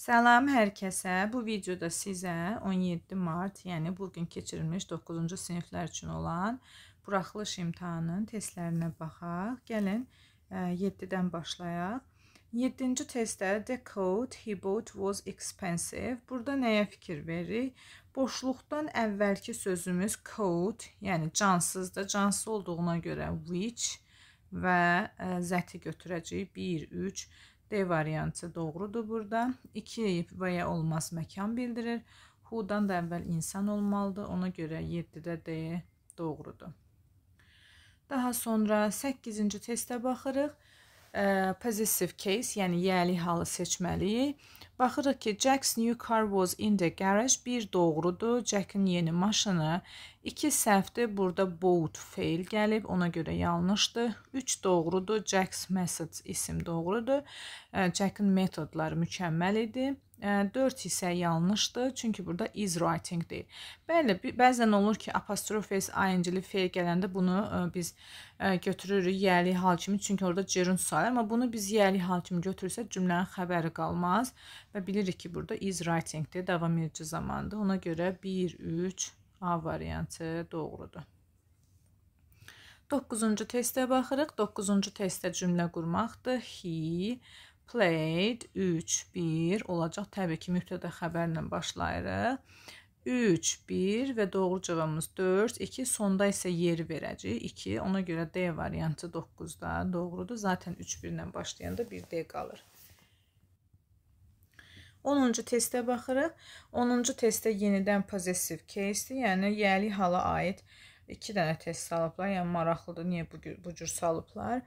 Salam hər kəsə. Bu videoda sizə 17 mart, yəni bu gün keçirilmiş 9-cu siniflər üçün olan buraxılış imtahanının testlərinə baxaq. Gəlin 7-dən e, başlayaq. 7-ci testdə the coat he bought was expensive. Burada nəyə fikir veririk? Boşluqdan əvvəlki sözümüz coat, yəni cansızdır. Cansız olduğuna görə which və e, zəti götürəcəyik 1 3 D variantı doğrudur burada. 2 və ya olmaz məkan bildirir. Hu'dan da əvvəl insan olmalıdır. Ona görə 7-də D doğrudur. Daha sonra 8-ci testə baxırıq ə, possessive case, yəni yəli halı seçməliyik. Baxırıq ki, Jack's new car was in the garage. Bir doğrudur. Jack'in yeni maşını. 2 səhvdir. Burada both fail gəlib. Ona görə yanlışdır. 3 doğrudur. Jack's methods isim doğrudur. Jack'in metodları mükəmməl idi. 4 isə yanlışdır. Çünki burada is writing deyil. Bəli, bəzən olur ki, apostrof s ing-li f gələndə bunu e, biz e, götürürük yəli hal kimi. Çünki orada gerund sayılır, amma bunu biz yəli hal kimi götürsə cümlənin xəbəri qalmaz və bilirik ki, burada is writing-dir, davam edici zamandır. Ona görə 1 3 A variantı doğrudur. 9-cu testə baxırıq. 9-cu testdə cümlə qurmaqdır. He Played 3 1 olacaq. Təbii ki, mübtədə xəbərlə başlayırıq. 3 1 və doğru cavabımız 4 2 sonda isə yer verəcək 2. Ona görə D variantı 9-da doğrudur. Zaten 3 1 ilə başlayanda 1 D qalır. 10-cu testə baxırıq. 10-cu testdə yenidən possessive case-dir, yəni yəli hala aid 2 dənə test salıblar. Yəni maraqlıdır niyə bu, bu cür salıblar.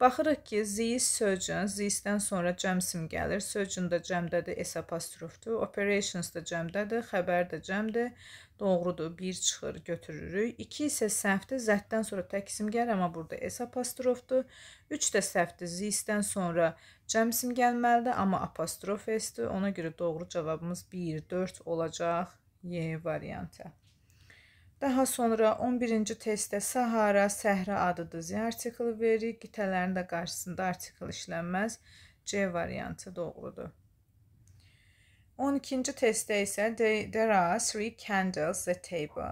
Baxırıq ki, this surgeon, this-dən sonra cəm sim gəlir. Surgeon da cəmdədir, s apostrofdur. Operations da cəmdədir, xəbər də cəmdir. Doğrudur, 1 çıxır, götürürük. 2 isə səhvdir, zətdən sonra tək sim gəlir, amma burada s apostrofdur. 3 də səhvdir, this-dən sonra cəm sim gəlməlidir, amma apostrof s-dir. Ona görə doğru cavabımız 1, 4 olacaq. Y variantı. Daha sonra 11-ci testdə Sahara, Səhra adıdır. Z artikılı veririk. Qitələrin də qarşısında artikıl işlənməz. C variantı doğrudur. 12-ci testdə isə there are three candles at table.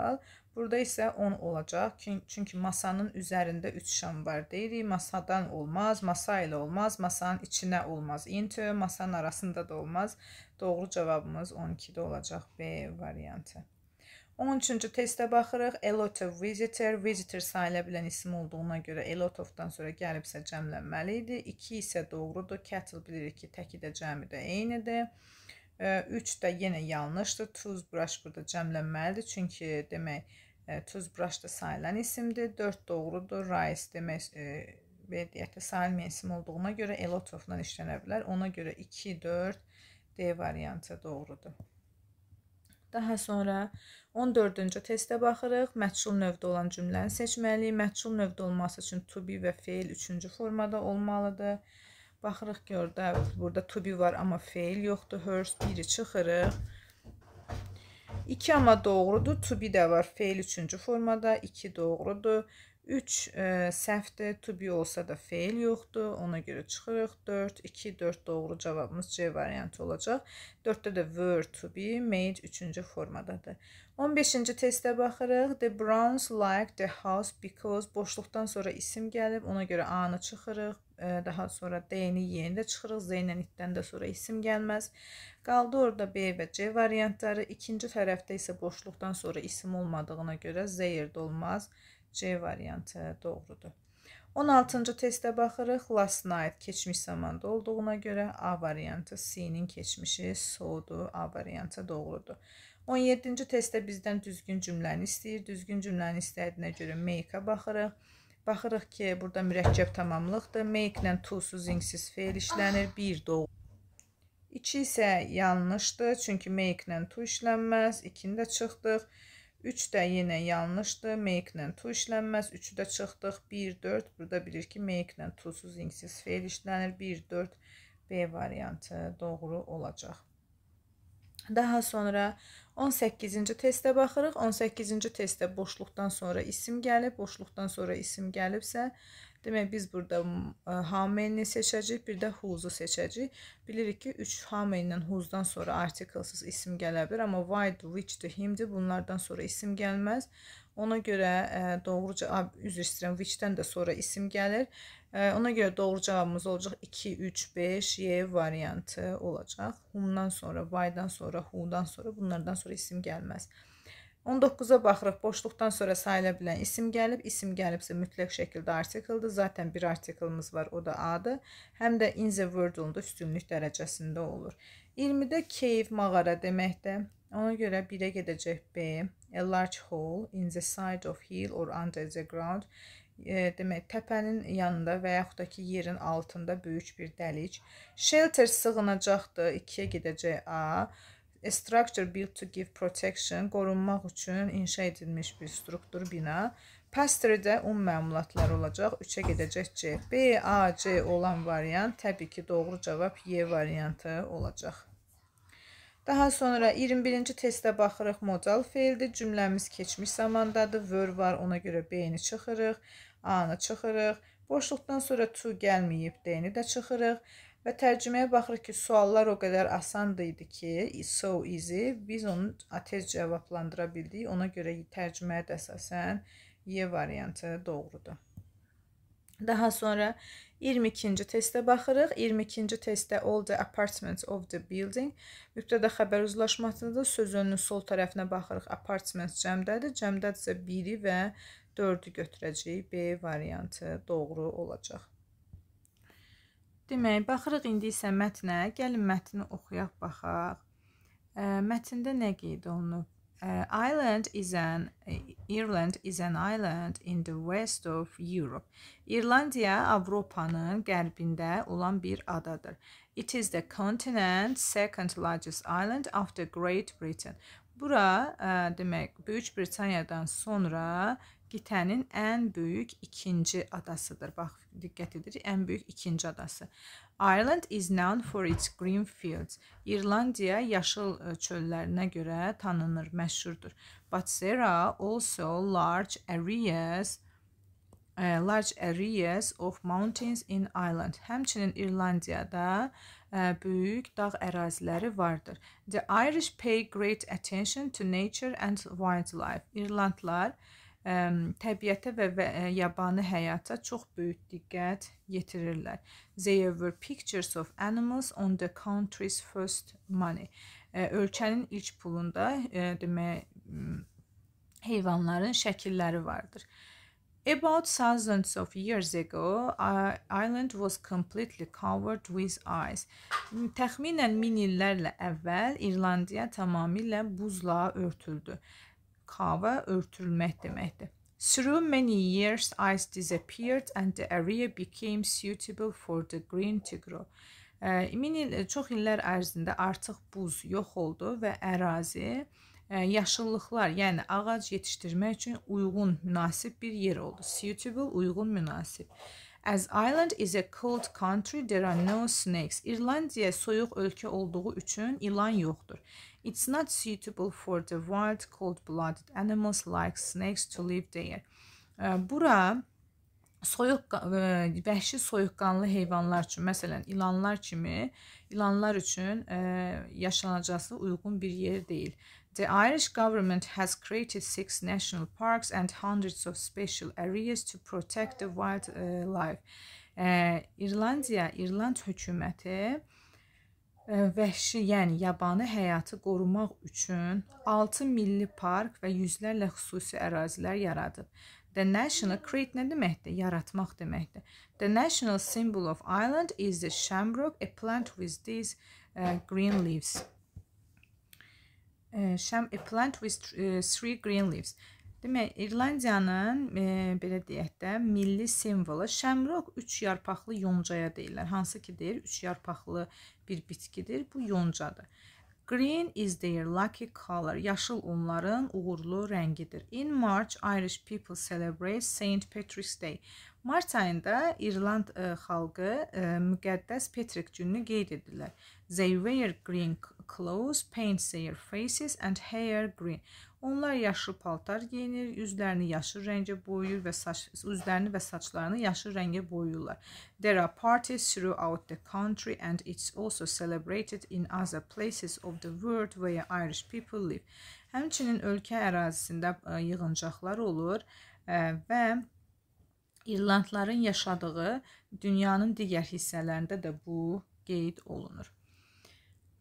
Burada isə 10 olacaq. Çünki masanın üzərində 3 şam var deyirik. Masadan olmaz, masa ilə olmaz, masanın içinə olmaz. Into masanın arasında da olmaz. Doğru cavabımız 12-də olacaq B variantı. 13-cü testə baxırıq. A lot of visitor, visitor sayıla bilən isim olduğuna görə a lot of-dan sonra gəlibsə cəmlənməli idi. 2 isə doğrudur. Cattle bilirik ki, təki də cəmi də eynidir. 3 də yenə yanlışdır. Tuz brush burada cəmlənməlidir. Çünki demək tuz brush da sayılan isimdir. 4 doğrudur. Rice demək belə deyək də sayılmayan isim olduğuna görə a lot of-dan işlənə bilər. Ona görə 2 4 D variantı doğrudur. Daha sonra 14-cü testə baxırıq. Məhsul növdə olan cümləni seçməliyik. Məhsul növdə olması üçün to be və feil üçüncü formada olmalıdır. Baxırıq ki, orada burada to be var, amma feil yoxdur. Hers 1-i çıxırıq. 2 amma doğrudur. To be də var. Feil üçüncü formada. 2 doğrudur. 3 e, səhvdir, to be olsa da fail yoxdur, ona görə çıxırıq 4, 2, 4 doğru cavabımız C variantı olacaq. 4-də də were to be made 3-cü formadadır. 15-ci testə baxırıq. The Browns like the house because boşluqdan sonra isim gəlib, ona görə A-nı çıxırıq, e, daha sonra D-ni yenidə çıxırıq, Z ilə itdən də sonra isim gəlməz. Qaldı orada B və C variantları. İkinci tərəfdə isə boşluqdan sonra isim olmadığına görə Z yerdə olmaz. C variantı doğrudur. 16-cı testə baxırıq. Last night keçmiş zamanda olduğuna görə A variantı C-nin keçmişi soğudu. A variantı doğrudur. 17-ci testdə bizdən düzgün cümləni istəyir. Düzgün cümləni istədiyinə görə make-a baxırıq. Baxırıq ki, burada mürəkkəb tamamlıqdır. Make ilə to-su zingsiz feil işlənir. 1 doğru. 2 isə yanlışdır. Çünki make ilə to işlənməz. 2-ni də çıxdıq. 3 3 də yenə yanlışdır. Make ilə to işlənməz. 3-ü də çıxdıq. 1, 4. Burada bilir ki, make ilə tosuz inksiz feil işlənir. 1, 4 B variantı doğru olacaq. Daha sonra 18-ci testə baxırıq. 18-ci testdə boşluqdan sonra isim gəlib, boşluqdan sonra isim gəlibsə, Demək biz burada hameyni seçəcəyik, bir də whose-u seçəcəyik. Bilirik ki, 3 hamey ilə whose-dan sonra artiklesız isim gələ bilər, amma why-dı, which-dı, him-dı bunlardan sonra isim gəlməz. Ona görə doğru cavab üzr istəyirəm, which-dən də sonra isim gəlir. Ona görə doğru cavabımız olacaq 2, 3, 5, Y variantı olacaq. Whom-dan sonra, why-dan sonra, who-dan sonra bunlardan sonra isim gəlməz. 19-a baxırıq. Boşluqdan sonra sayıla bilən isim gəlib. İsim gəlibsə mütləq şəkildə artikldir. Zaten bir artiklimiz var, o da A-dır. Həm də in the world-unda üstünlük dərəcəsində olur. 20-də cave mağara deməkdir. Ona görə 1-ə gedəcək B. A large hole in the side of hill or under the ground. E, demək, təpənin yanında və yaxud da ki, yerin altında böyük bir dəlik. Shelter sığınacaqdır. 2-yə gedəcək A. A A structure built to give protection, qorunmaq üçün inşa edilmiş bir struktur, bina. Pastry-də ümum məlumatlar olacaq. 3-ə gedəcək C. B, A, C olan variant təbii ki, doğru cavab Y variantı olacaq. Daha sonra 21-ci testə baxırıq. Modal feildir. Cümləmiz keçmiş zamandadır. Were var, ona görə B-ni çıxırıq, A-nı çıxırıq. Boşluqdan sonra to gəlməyib, D-ni də çıxırıq. Və tərcüməyə baxırıq ki, suallar o qədər asandı idi ki, so easy, biz onu tez cavablandıra bildik. Ona görə tərcüməyə də əsasən Y variantı doğrudur. Daha sonra 22-ci testə baxırıq. 22-ci testdə all the apartments of the building mübtədə xəbər uzlaşmasında söz önünün sol tərəfinə baxırıq. Apartments cəmdədir. Cəmdədirsə 1-i və 4-ü götürəcəyik. B variantı doğru olacaq. Demək, baxırıq indi isə mətnə. Gəlin mətni oxuyaq baxaq. Mətndə nə qeyd olunub? Ireland is an Ireland is an island in the west of Europe. İrlandiya Avropanın qərbində olan bir adadır. It is the continent's second largest island after Great Britain. Bura ə, demək Böyük Britaniyadan sonra qitənin ən böyük ikinci adasıdır. Bax, diqqət edirik, ən böyük ikinci adası. Ireland is known for its green fields. İrlandiya yaşıl e, çöllərinə görə tanınır, məşhurdur. But there are also large areas uh, large areas of mountains in Ireland. Həmçinin İrlandiyada uh, böyük dağ əraziləri vardır. The Irish pay great attention to nature and wildlife. İrlandlar uh, ə, təbiətə və, və ə, e, yabani həyata çox böyük diqqət yetirirlər. They were pictures of animals on the country's first money. Ə, e, ölkənin ilk pulunda ə, e, demək heyvanların şəkilləri vardır. About thousands of years ago, our island was completely covered with ice. Təxminən 1000 illərlə əvvəl İrlandiya tamamilə buzla örtüldü cover örtülmək deməkdir. Through many years ice disappeared and the area became suitable for the green to grow. E, min il e, çox illər ərzində artıq buz yox oldu və ərazi e, yaşıllıqlar, yəni ağac yetişdirmək üçün uyğun, münasib bir yer oldu. Suitable, uyğun, münasib. As Ireland is a cold country, there are no snakes. İrlandiya soyuq ölkə olduğu üçün ilan yoxdur. It's not suitable for the wild cold-blooded animals like snakes to live there. Bura soyuq vəhşi soyuqqanlı heyvanlar üçün, məsələn, ilanlar kimi, ilanlar üçün yaşanacaqsı uyğun bir yer deyil. The Irish government has created six national parks and hundreds of special areas to protect the wildlife. Ə, uh, İrlandiya, İrland hökuməti ə, uh, vəhşi, yəni yabanı həyatı qorumaq üçün 6 milli park və yüzlərlə xüsusi ərazilər yaradıb. The national create nə deməkdir? Yaratmaq deməkdir. The national symbol of Ireland is the shamrock, a plant with these uh, green leaves sham e, a plant with e, three green leaves. Demək, İrlandiyanın e, belə deyək də milli simvolu şəmrok 3 yarpaqlı yoncaya deyirlər. Hansı ki deyir 3 yarpaqlı bir bitkidir. Bu yoncadır. Green is their lucky color. Yaşıl onların uğurlu rəngidir. In March, Irish people celebrate Saint Patrick's Day. Mart ayında İrland ə, e, xalqı ə, müqəddəs Petrik gününü qeyd edirlər. They wear green clothes, paints their faces and hair green. Onlar yaşıl paltar geyinir, üzlərini yaşıl rəngə boyuyur və saç üzlərini və saçlarını yaşıl rəngə boyuyurlar. There are parties throughout the country and it's also celebrated in other places of the world where Irish people live. Həmçinin ölkə ərazisində e, yığıncaqlar olur e, və İrlandların yaşadığı dünyanın digər hissələrində də bu qeyd olunur.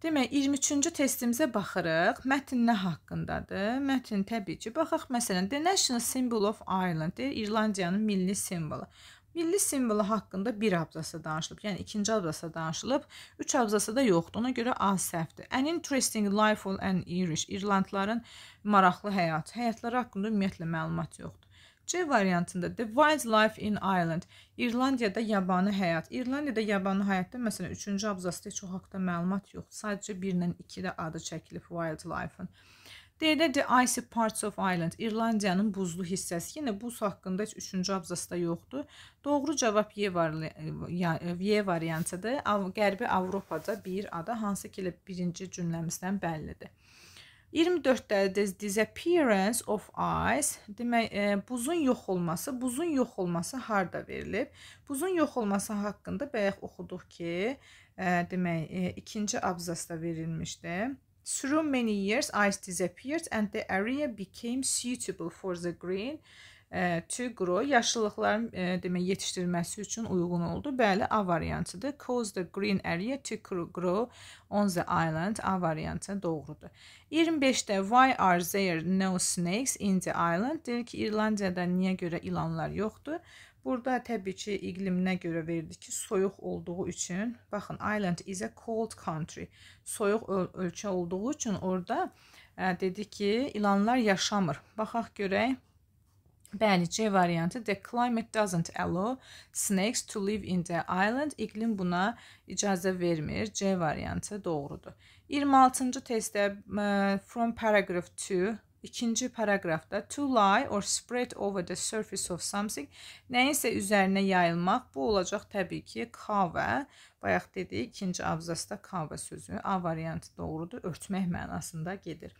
Demək 23-cü testimizə baxırıq. Mətn nə haqqındadır? Mətn təbii ki, baxaq məsələn, the national symbol of Ireland, İrlandiyanın milli simvolu. Milli simvolu haqqında bir abzası danışılıb, yəni ikinci abzası danışılıb, üç abzası da yoxdur. Ona görə A səhvdir. An interesting life of an Irish, İrlandların maraqlı həyatı, həyatları haqqında ümumiyyətlə məlumat yoxdur. C variantında the wild life in Ireland. İrlandiyada yabanı həyat. İrlandiyada yabanı həyatda məsələn 3-cü abzasda heç o haqqda məlumat yoxdur. Sadəcə 1 ilə 2-də adı çəkilib wild life-ın. D-də the icy parts of Ireland. İrlandiyanın buzlu hissəsi. Yenə buz haqqında heç 3-cü abzasda yoxdur. Doğru cavab Y, var, y variantıdır. Qərbi Avropada bir ada hansı ki, birinci cümləmizdən bəllidir. 24-dədir disappearance of ice. Demək, e, buzun yox olması, buzun yox olması harda verilib? Buzun yox olması haqqında bayaq oxuduq ki, e, demək, e, ikinci abzasda verilmişdi. Through many years ice disappeared and the area became suitable for the green tüy quru yaşıllıqların e, demək yetişdirilməsi üçün uyğun oldu. Bəli, A variantıdır. Cause the green area to grow on the island A variantı doğrudur. 25-də why are there no snakes in the island? Deyir ki, İrlandiyada niyə görə ilanlar yoxdur? Burada təbii ki, iqliminə görə verdi ki, soyuq olduğu üçün, baxın, Ireland is a cold country. Soyuq öl ölkə olduğu üçün orada ə, e, dedi ki, ilanlar yaşamır. Baxaq görək. Bəli, C variantı the climate doesn't allow snakes to live in the island. İqlim buna icazə vermir. C variantı doğrudur. 26-cı testdə uh, from paragraph 2 İkinci paraqrafda to lie or spread over the surface of something nəyinsə üzərinə yayılmaq bu olacaq təbii ki cover. Bayaq dedik ikinci abzasda cover sözü A variantı doğrudur. Örtmək mənasında gedir.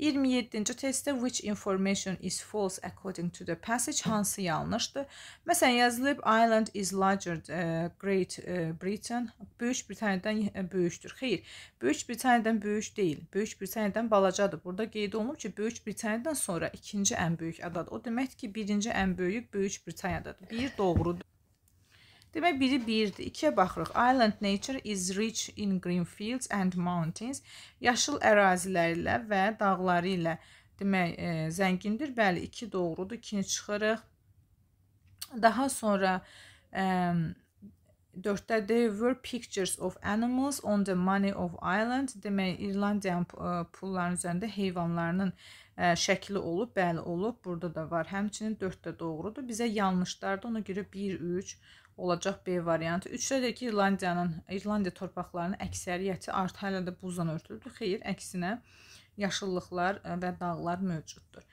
27-ci testdə which information is false according to the passage hansı yanlışdır? Məsələn, yazılıb Ireland is larger uh, Great uh, Britain. Böyük Britaniyadan eh, böyükdür. Xeyr, Böyük Britaniyadan böyük deyil. Böyük Britaniyadan balacadır. Burada qeyd olunub ki, Böyük Britaniyadan sonra ikinci ən böyük adadır. O deməkdir ki, birinci ən böyük Böyük Britaniyadır. Bir doğrudur. Demək biri 1-dir. 2-yə baxırıq. Island nature is rich in green fields and mountains. Yaşıl əraziləri ilə və dağları ilə demək e, zəngindir. Bəli, 2 doğrudur. 2-ni çıxırıq. Daha sonra e, 4-də there were pictures of animals on the money of Ireland. Demək İrlandiyanın e, pullarının üzərində heyvanlarının ə, e, şəkli olub, bəli olub. Burada da var. Həmçinin 4-də doğrudur. Bizə yanlışlardı. Ona görə 1 3 olacaq B variantı. 3-dədir ki, İrlandiyanın, İrlandiya torpaqlarının əksəriyyəti artı hələ də buzla örtülüdür. Xeyr, əksinə yaşıllıqlar e, və dağlar mövcuddur.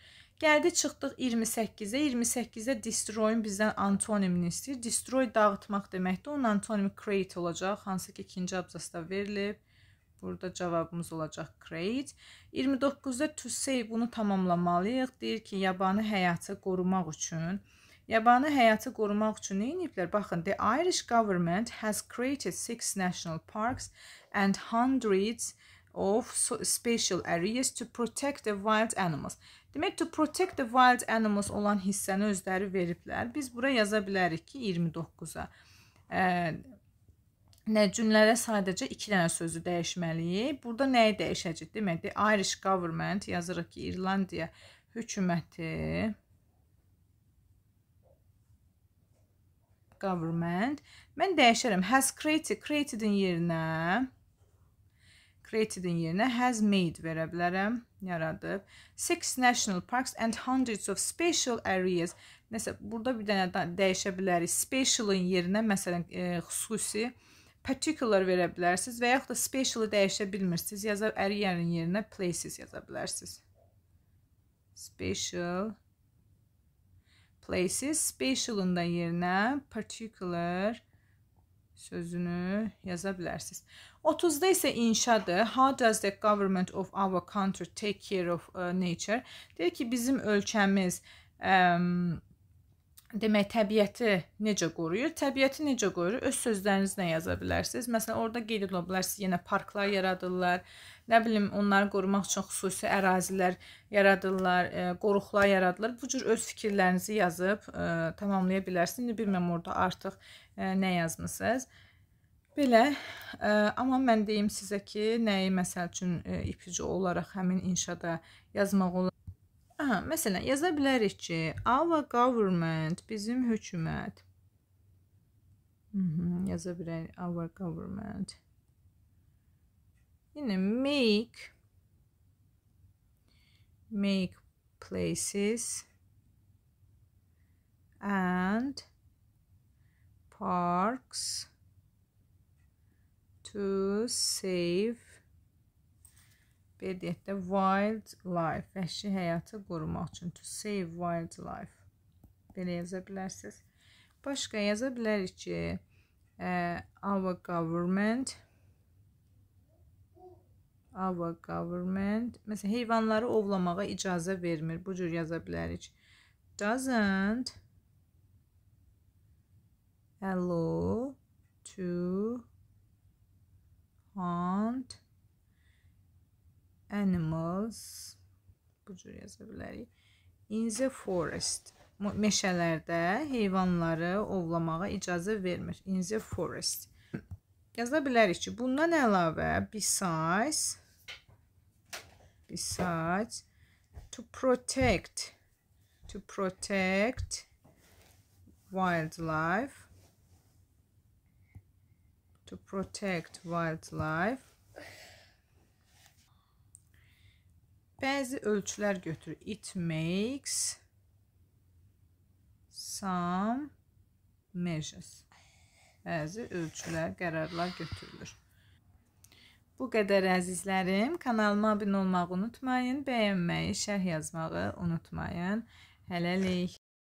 Gəldi çıxdıq 28-ə. 28-də destroy-un bizdən antonimini istəyir. Destroy dağıtmaq deməkdir. Onun antonimi create olacaq, hansı ki ikinci abzasda verilib. Burada cavabımız olacaq create. 29-da to save bunu tamamlamalıyıq. Deyir ki, yabanı həyatı qorumaq üçün Yabani həyatı qorumaq üçün nə ediblər? Baxın, the Irish government has created six national parks and hundreds of special areas to protect the wild animals. Demək to protect the wild animals olan hissəni özləri veriblər. Biz bura yaza bilərik ki, 29-a. E, nə cümlələrə sadəcə 2 dənə sözü dəyişməliyik. Burada nəyi dəyişəcək? Demək, the Irish government yazırıq ki, İrlandiya hökuməti government. Mən dəyişərəm. Has created, created-in yerinə created-in yerinə has made verə bilərəm. Yaradıb. Six national parks and hundreds of special areas. Nəsə burada bir dənə dəyişə bilərik. Special-in yerinə məsələn e, xüsusi particular verə bilərsiniz və yaxud da special-ı dəyişə bilmirsiniz. Yaza area-nin yerinə places yaza bilərsiniz. Special places special'ın da yerinə particular sözünü yaza bilərsiniz. 30-da isə inşadır. How does the government of our country take care of uh, nature? Deyir ki, bizim ölkəmiz um, demək təbiəti necə qoruyur? Təbiəti necə qoruyur? Öz sözlərinizlə yaza bilərsiniz. Məsələn, orada qeyd edə bilərsiniz, yenə parklar yaradırlar. Nə bilim, onları qorumaq üçün xüsusi ərazilər yaradırlar, e, qoruqlar yaradılır. Bu cür öz fikirlərinizi yazıb e, tamamlaya bilərsiniz. İndi bilmirəm orada artıq e, nə yazmısınız. Belə, ə, e, amma mən deyim sizə ki, nəyi məsəl üçün ə, e, ipucu olaraq həmin inşada yazmaq olar. Aha, məsələn, yaza bilərik ki, our government bizim hökumət. Hı mhm, -hı, yaza bilərik our government. Yenə make make places and parks to save belə deyək də wild life, vəhşi həyatı qorumaq üçün to save wild life. Belə yaza bilərsiniz. Başqa yaza bilərik ki, ə, e, our government our government məsələn heyvanları ovlamağa icazə vermir. Bu cür yaza bilərik. doesn't allow to hunt animals bu cür yaza bilərik. In the forest meşələrdə heyvanları ovlamağa icazə vermir. In the forest yaza bilərik ki, bundan əlavə besides besides to protect to protect wildlife to protect wildlife Bəzi ölçülər götür. It makes some measures. Bəzi ölçülər, qərarlar götürülür. Bu qədər əzizlərim. Kanalıma abunə olmağı unutmayın. Bəyənməyi, şərh yazmağı unutmayın. Hələlik.